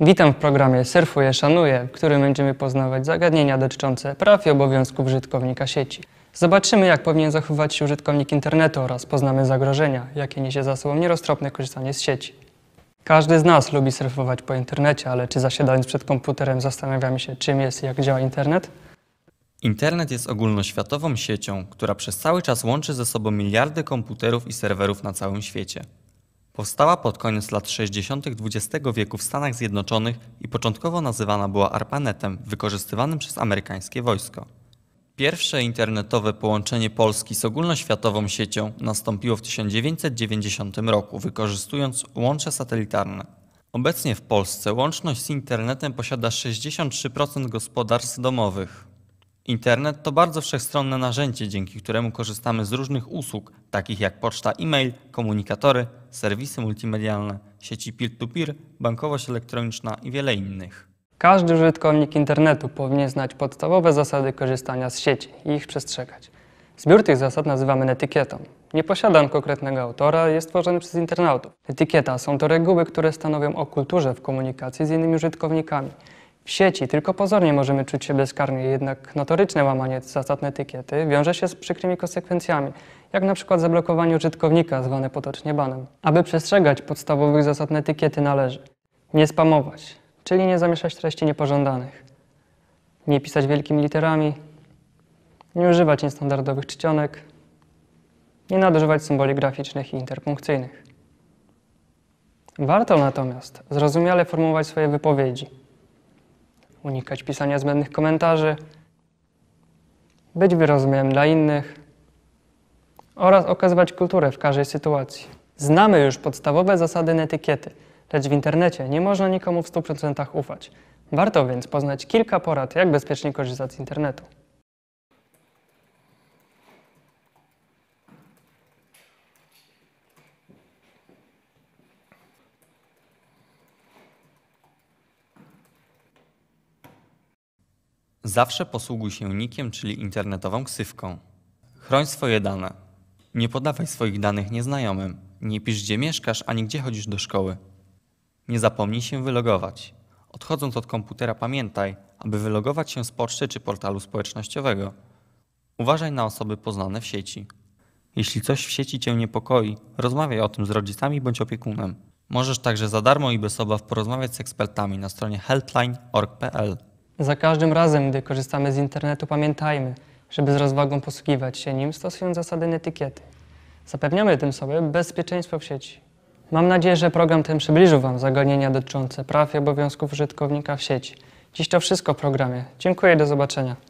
Witam w programie Surfuję, Szanuję, w którym będziemy poznawać zagadnienia dotyczące praw i obowiązków użytkownika sieci. Zobaczymy, jak powinien zachowywać się użytkownik internetu oraz poznamy zagrożenia, jakie niesie za sobą nieroztropne korzystanie z sieci. Każdy z nas lubi surfować po internecie, ale czy zasiadając przed komputerem zastanawiamy się, czym jest i jak działa internet? Internet jest ogólnoświatową siecią, która przez cały czas łączy ze sobą miliardy komputerów i serwerów na całym świecie. Powstała pod koniec lat 60. XX wieku w Stanach Zjednoczonych i początkowo nazywana była ARPANETem, wykorzystywanym przez amerykańskie wojsko. Pierwsze internetowe połączenie Polski z ogólnoświatową siecią nastąpiło w 1990 roku, wykorzystując łącze satelitarne. Obecnie w Polsce łączność z internetem posiada 63% gospodarstw domowych. Internet to bardzo wszechstronne narzędzie, dzięki któremu korzystamy z różnych usług, takich jak poczta e-mail, komunikatory, serwisy multimedialne, sieci peer-to-peer, bankowość elektroniczna i wiele innych. Każdy użytkownik internetu powinien znać podstawowe zasady korzystania z sieci i ich przestrzegać. Zbiór tych zasad nazywamy etykietą. Nie posiada on konkretnego autora, jest tworzony przez internautów. Etykieta są to reguły, które stanowią o kulturze w komunikacji z innymi użytkownikami – w sieci tylko pozornie możemy czuć się bezkarnie, jednak notoryczne łamanie zasad etykiety wiąże się z przykrymi konsekwencjami, jak na przykład zablokowanie użytkownika, zwane potocznie banem. Aby przestrzegać podstawowych zasad etykiety należy nie spamować, czyli nie zamieszać treści niepożądanych, nie pisać wielkimi literami, nie używać niestandardowych czcionek, nie nadużywać symboli graficznych i interpunkcyjnych. Warto natomiast zrozumiale formułować swoje wypowiedzi, unikać pisania zbędnych komentarzy, być wyrozumiałym dla innych oraz okazywać kulturę w każdej sytuacji. Znamy już podstawowe zasady netykiety, lecz w internecie nie można nikomu w 100% ufać. Warto więc poznać kilka porad, jak bezpiecznie korzystać z internetu. Zawsze posługuj się nikiem, czyli internetową ksywką. Chroń swoje dane. Nie podawaj swoich danych nieznajomym. Nie pisz, gdzie mieszkasz, ani gdzie chodzisz do szkoły. Nie zapomnij się wylogować. Odchodząc od komputera pamiętaj, aby wylogować się z poczty czy portalu społecznościowego. Uważaj na osoby poznane w sieci. Jeśli coś w sieci Cię niepokoi, rozmawiaj o tym z rodzicami bądź opiekunem. Możesz także za darmo i bez obaw porozmawiać z ekspertami na stronie helpline.org.pl. Za każdym razem, gdy korzystamy z internetu, pamiętajmy, żeby z rozwagą posługiwać się nim, stosując zasady etykiety. Zapewniamy tym sobie bezpieczeństwo w sieci. Mam nadzieję, że program ten przybliżył Wam zagadnienia dotyczące praw i obowiązków użytkownika w sieci. Dziś to wszystko w programie. Dziękuję i do zobaczenia.